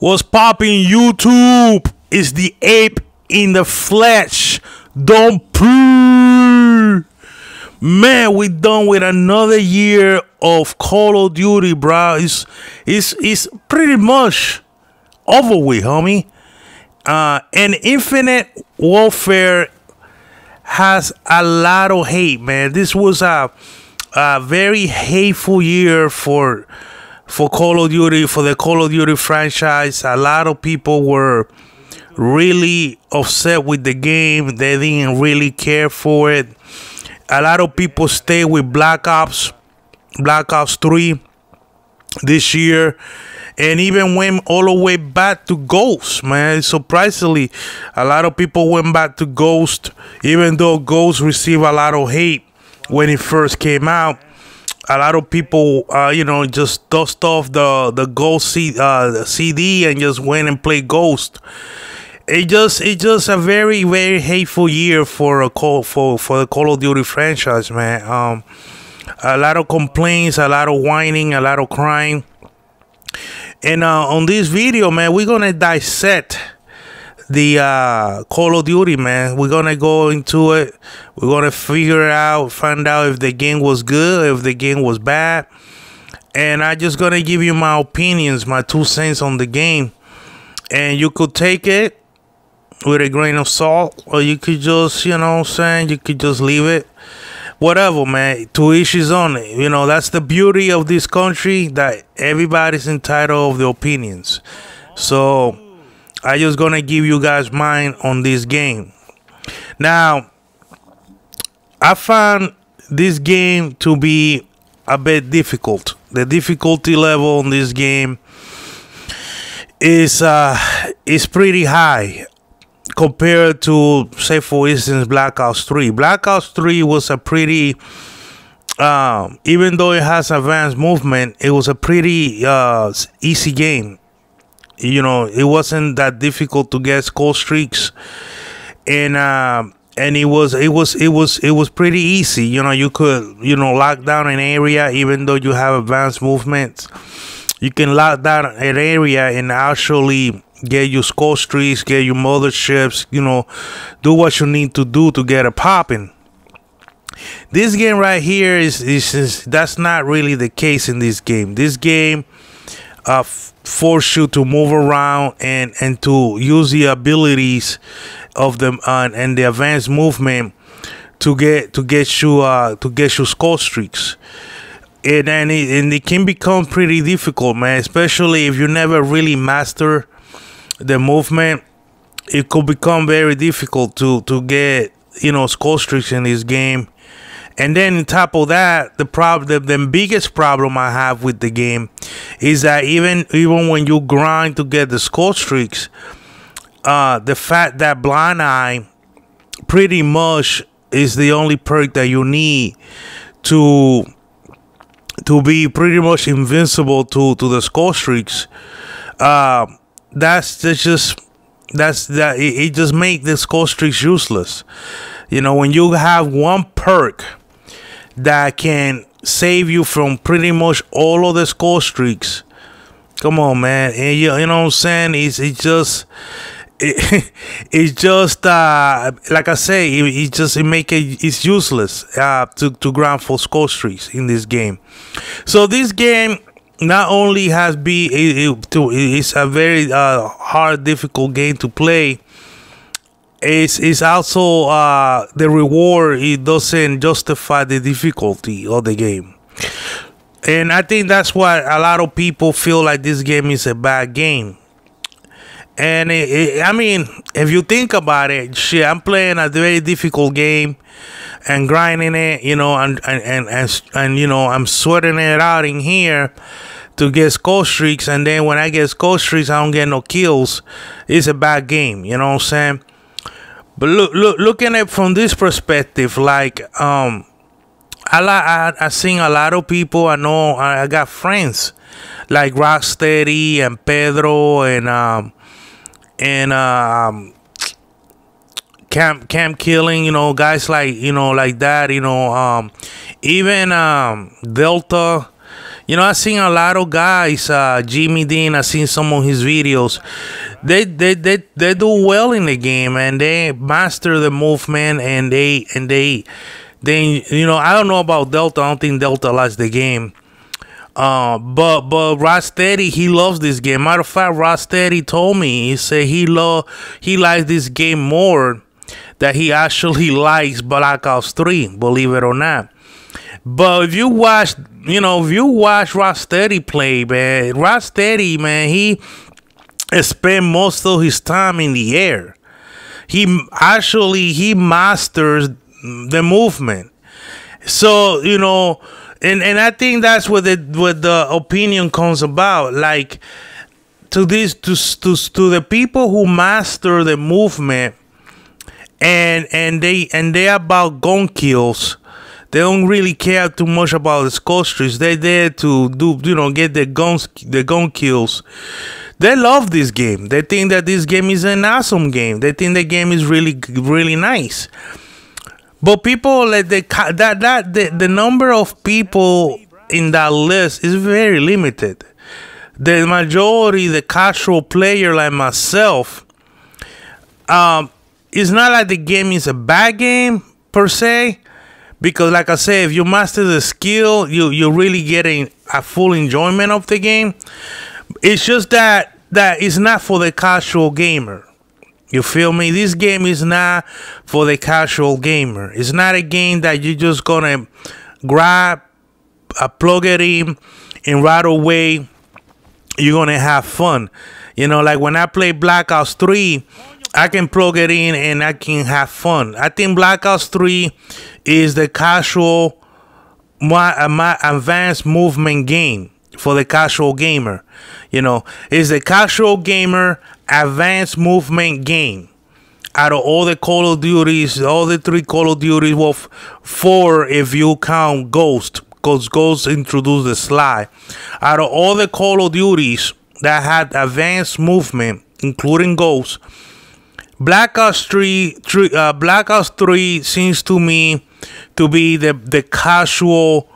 What's popping YouTube? Is the ape in the flesh. Don't poo. Man, we done with another year of Call of Duty, bro. It's it's it's pretty much over with, homie. Uh, and Infinite Warfare has a lot of hate, man. This was a, a very hateful year for for Call of Duty, for the Call of Duty franchise. A lot of people were really upset with the game. They didn't really care for it. A lot of people stay with Black Ops, Black Ops 3 this year. And even went all the way back to Ghost, man. Surprisingly, a lot of people went back to Ghost, even though Ghost received a lot of hate when it first came out a lot of people, uh, you know, just dust off the the Ghost C, uh, the CD and just went and played Ghost. It just it just a very very hateful year for a call for for the Call of Duty franchise, man. Um, a lot of complaints, a lot of whining, a lot of crying. And uh, on this video, man, we're gonna dissect the uh, Call of Duty, man. We're gonna go into it. We're gonna figure out, find out if the game was good, if the game was bad, and I just gonna give you my opinions, my two cents on the game, and you could take it with a grain of salt, or you could just, you know, I'm saying you could just leave it. Whatever, man. Two issues on it. You know that's the beauty of this country that everybody's entitled of the opinions. So I just gonna give you guys mine on this game. Now, I found this game to be a bit difficult. The difficulty level on this game is uh, is pretty high compared to, say, for instance, Black Ops 3. Black Ops 3 was a pretty uh, even though it has advanced movement, it was a pretty uh, easy game you know, it wasn't that difficult to get cold streaks, and uh, and it was it was it was it was pretty easy. You know, you could you know lock down an area even though you have advanced movements. You can lock down an area and actually get your score streaks, get your motherships, you know, do what you need to do to get a popping. This game right here is, is, is that's not really the case in this game. This game uh, force you to move around and and to use the abilities of them uh, and the advanced movement to get to get you uh, to get you score streaks. And and it, and it can become pretty difficult, man. Especially if you never really master the movement, it could become very difficult to to get you know score streaks in this game and then on top of that, the problem, the, the biggest problem I have with the game is that even even when you grind to get the score streaks, uh, the fact that blind eye pretty much is the only perk that you need to to be pretty much invincible to to the score streaks. Uh, that's, that's just that's that it, it just make the score streaks useless. You know, when you have one perk that can save you from pretty much all of the score streaks. Come on, man. And you, you know what I'm saying? It's, it's just. It, it's just uh, like I say, it, it, just it make it it's useless uh, to to grind for score streaks in this game. So this game not only has be it, it, it's a very uh, hard, difficult game to play, it's it's also uh, the reward. It doesn't justify the difficulty of the game, and I think that's why a lot of people feel like this game is a bad game. And it, it, I mean, if you think about it, shit, I'm playing a very difficult game and grinding it, you know, and and and and, and you know, I'm sweating it out in here to get score streaks, and then when I get score streaks, I don't get no kills. It's a bad game, you know what I'm saying? But look, look, looking at from this perspective, like um, I I I seen a lot of people. I know I, I got friends like Rocksteady and Pedro and um and um Camp Camp Killing. You know, guys like you know like that. You know, um, even um Delta you know, I've seen a lot of guys, uh, Jimmy Dean, I've seen some of his videos. They, they they they do well in the game and they master the movement and they and they they you know, I don't know about Delta, I don't think Delta likes the game. Uh, but but Rosteady, he loves this game. Matter of fact, Rosteady told me he said he love he likes this game more that he actually likes Black Ops 3, believe it or not. But if you watch, you know, if you watch Rosteady play, man, Rosteady, man, he spend most of his time in the air. He actually he masters the movement. So you know, and and I think that's what the what the opinion comes about. Like to this to to to the people who master the movement, and and they and they about gun kills they don't really care too much about the sculptures. They're there to do, you know, get their guns, their gun kills. They love this game. They think that this game is an awesome game. They think the game is really, really nice. But people like the that that the, the number of people in that list is very limited. The majority, the casual player like myself, um, it's not like the game is a bad game per se, because like I said, if you master the skill, you you're really getting a full enjoyment of the game. It's just that that it's not for the casual gamer. You feel me? This game is not for the casual gamer. It's not a game that you're just gonna grab, uh, plug it in, and right away you're gonna have fun. You know, like when I play Black Ops 3, I can plug it in and I can have fun. I think Black Ops 3 is the casual my advanced movement game for the casual gamer. You know, is the casual gamer advanced movement game out of all the Call of Duties, all the three Call of Duties, well, four if you count Ghost, because Ghost introduced the slide. Out of all the Call of Duties that had advanced movement, including Ghost, Black Ops 3, three uh, Black Ops 3 seems to me to be the the casual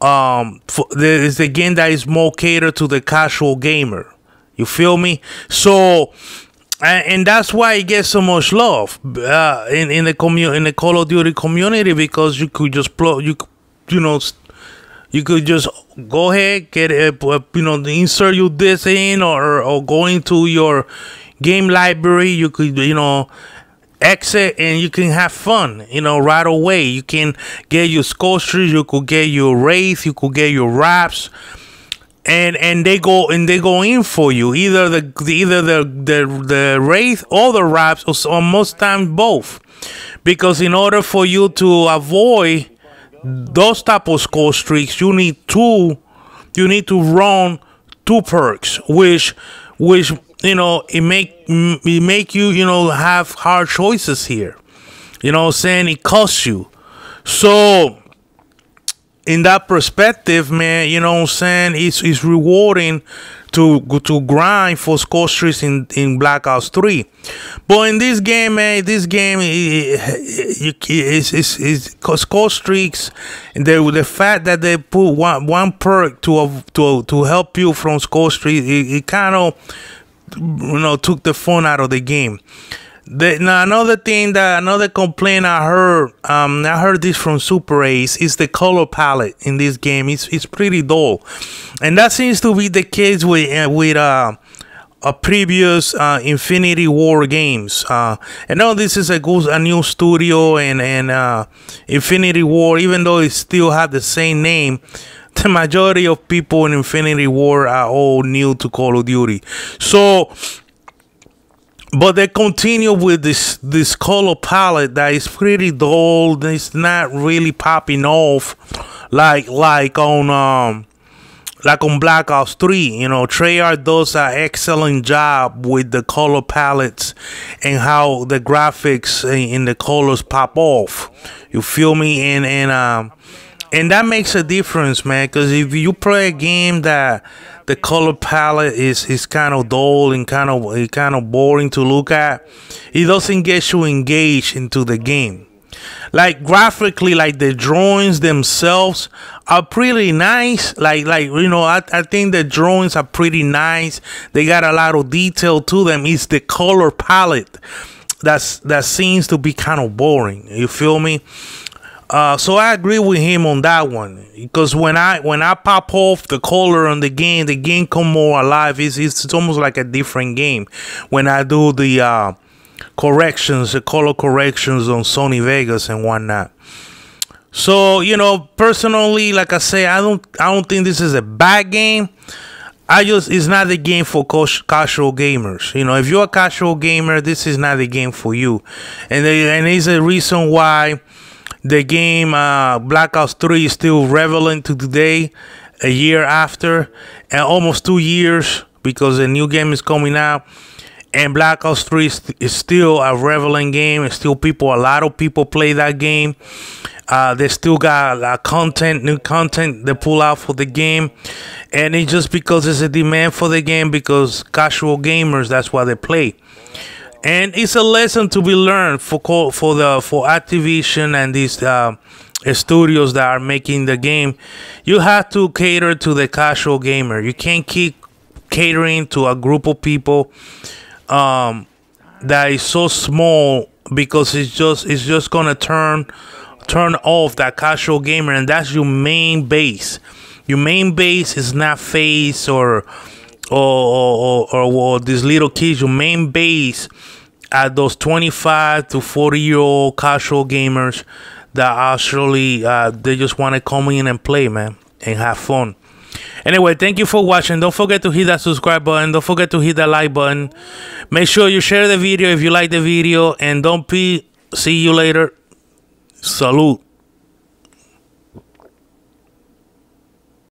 um is there is game that is more catered to the casual gamer you feel me so and, and that's why it gets so much love uh, in in the commu- in the Call of Duty community because you could just plug you you know you could just go ahead get it you know insert you this in or or go into your game library you could you know exit and you can have fun, you know, right away. You can get your sculptures, you could get your wraith, you could get your wraps. And and they go and they go in for you. Either the either the the, the wraith or the wraps or, or most times both. Because in order for you to avoid those type of score streaks, you need two you need to run two perks, which which you know it make it make you you know have hard choices here you know saying it costs you so in that perspective man you know i'm saying it's, it's rewarding to to grind for score streaks in in black ops 3 but in this game man this game it, it, it's, it's, score streaks the the fact that they put one one perk to to to help you from score streak it, it kind of you know took the fun out of the game. The, now another thing that another complaint I heard, um, I heard this from Super Ace is the color palette in this game. It's it's pretty dull, and that seems to be the case with uh, with uh, a previous uh, Infinity War games. Uh, and now this is a good, a new studio and and uh, Infinity War, even though it still have the same name the majority of people in Infinity War are all new to Call of Duty. So but they continue with this this color palette that is pretty dull. It's not really popping off like like on um like on Black Ops 3, you know, Treyarch does an excellent job with the color palettes and how the graphics and, and the colors pop off. You feel me? And and um and that makes a difference, man. Because if you play a game that the color palette is is kind of dull and kind of kind of boring to look at, it doesn't get you engaged into the game. Like graphically, like the drawings themselves are pretty nice. Like like you know, I, I think the drawings are pretty nice. They got a lot of detail to them. It's the color palette that's that seems to be kind of boring. You feel me? Uh, so I agree with him on that one because when I when I pop off the color on the game, the game come more alive. It's it's almost like a different game when I do the uh, corrections, the color corrections on Sony Vegas and whatnot. So you know, personally, like I say, I don't I don't think this is a bad game. I just it's not the game for casual gamers. You know, if you're a casual gamer, this is not the game for you, and they, and it's a reason why the game uh, Black Ops 3 is still relevant to today, a year after, and almost two years because a new game is coming out. And Black Ops 3 is, still a relevant game. It's still people, a lot of people play that game. Uh, they still got uh, content, new content they pull out for the game, and it's just because there's a demand for the game because casual gamers that's why they play and it's a lesson to be learned for for the for Activision and these uh, studios that are making the game. You have to cater to the casual gamer. You can't keep catering to a group of people um, that is so small because it's just it's just gonna turn turn off that casual gamer, and that's your main base. Your main base is not face or or, or, or these little kids main base at those 25 to 40 year old casual gamers that actually uh, they just want to come in and play, man, and have fun. Anyway, thank you for watching. Don't forget to hit that subscribe button. Don't forget to hit that like button. Make sure you share the video if you like the video. And don't be. See you later. Salute.